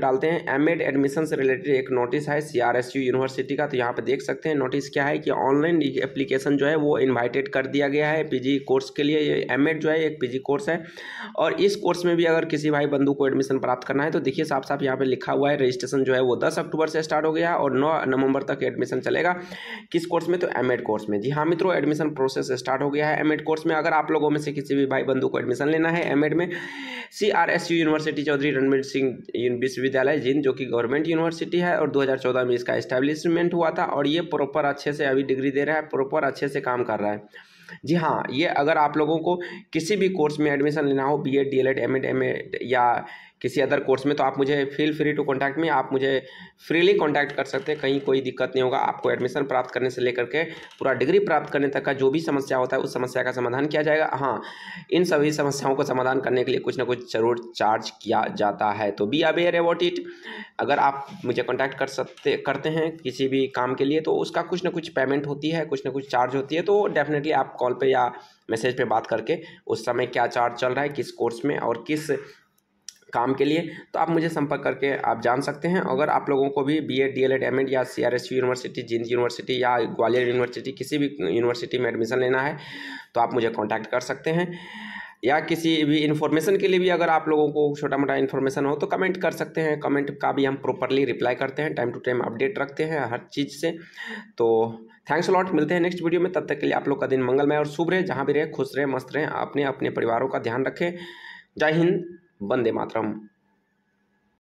डालते हैं M Ed admission से रिलेटेड एक नोटिस है C R S U university का तो यहाँ पे देख सकते हैं नोटिस क्या है कि ऑनलाइन एप्लीकेशन जो है वो इनवाइटेड कर दिया गया है पीजी कोर्स के लिए एम एड जो है एक पीजी कोर्स है और इस कोर्स में भी अगर किसी भाई बंधु को एडमिशन प्राप्त करना है तो देखिए साफ साफ यहाँ पर लिखा हुआ है रजिस्ट्रेशन जो है वो दस अक्टूबर से स्टार्ट हो गया और नौ नवंबर तक एडमिशन चलेगा किस कोर्स में तो एम कोर्स में जी हाँ मित्रों एडमिशन प्रोसेस स्टार्ट हो गया है एम कोर्स में अगर आप लोगों में से किसी भी भाई बंधु को एडमिशन लेना है एम में C R S U university Chaudhary Ranvir Singh university विश्वविद्यालय जिन जो कि गवर्नमेंट यूनिवर्सिटी है और 2014 में इसका इस्टेब्लिशमेंट हुआ था और ये प्रॉपर अच्छे से अभी डिग्री दे रहा है प्रॉपर अच्छे से काम कर रहा है जी हाँ ये अगर आप लोगों को किसी भी कोर्स में एडमिशन लेना हो B Ed D L Ed M Ed M Ed या किसी अदर कोर्स में तो आप मुझे फील फ्री टू कॉन्टैक्ट में आप मुझे फ्रीली कॉन्टैक्ट कर सकते हैं कहीं कोई दिक्कत नहीं होगा आपको एडमिशन प्राप्त करने से लेकर के पूरा डिग्री प्राप्त करने तक का जो भी समस्या होता है उस समस्या का समाधान किया जाएगा हाँ इन सभी समस्याओं को समाधान करने के लिए कुछ ना कुछ जरूर चार्ज किया जाता है तो बी अवेयर अबाउट इट अगर आप मुझे कॉन्टैक्ट कर सकते करते हैं किसी भी काम के लिए तो उसका कुछ ना कुछ पेमेंट होती है कुछ ना कुछ चार्ज होती है तो डेफिनेटली आप कॉल पर या मैसेज पे बात करके उस समय क्या चार्ज चल रहा है किस कोर्स में और किस काम के लिए तो आप मुझे संपर्क करके आप जान सकते हैं अगर आप लोगों को भी B Ed D L Ed M Ed या C R S university Jind university या ग्वालियर यूनिवर्सिटी किसी भी यूनिवर्सिटी में एडमिशन लेना है तो आप मुझे कॉन्टैक्ट कर सकते हैं या किसी भी इन्फॉर्मेशन के लिए भी अगर आप लोगों को छोटा मोटा इन्फॉर्मेशन हो तो कमेंट कर सकते हैं कमेंट का भी हम प्रॉपरली रिप्लाई करते हैं टाइम टू टाइम अपडेट रखते हैं हर चीज़ से तो थैंक्स लॉट मिलते हैं नेक्स्ट वीडियो में तब तक के लिए आप लोग का दिन मंगलमय और शुभ रहे जहाँ भी रहे खुश रहे मस्त रहें अपने अपने परिवारों का ध्यान रखें जय हिंद वंदे मातरम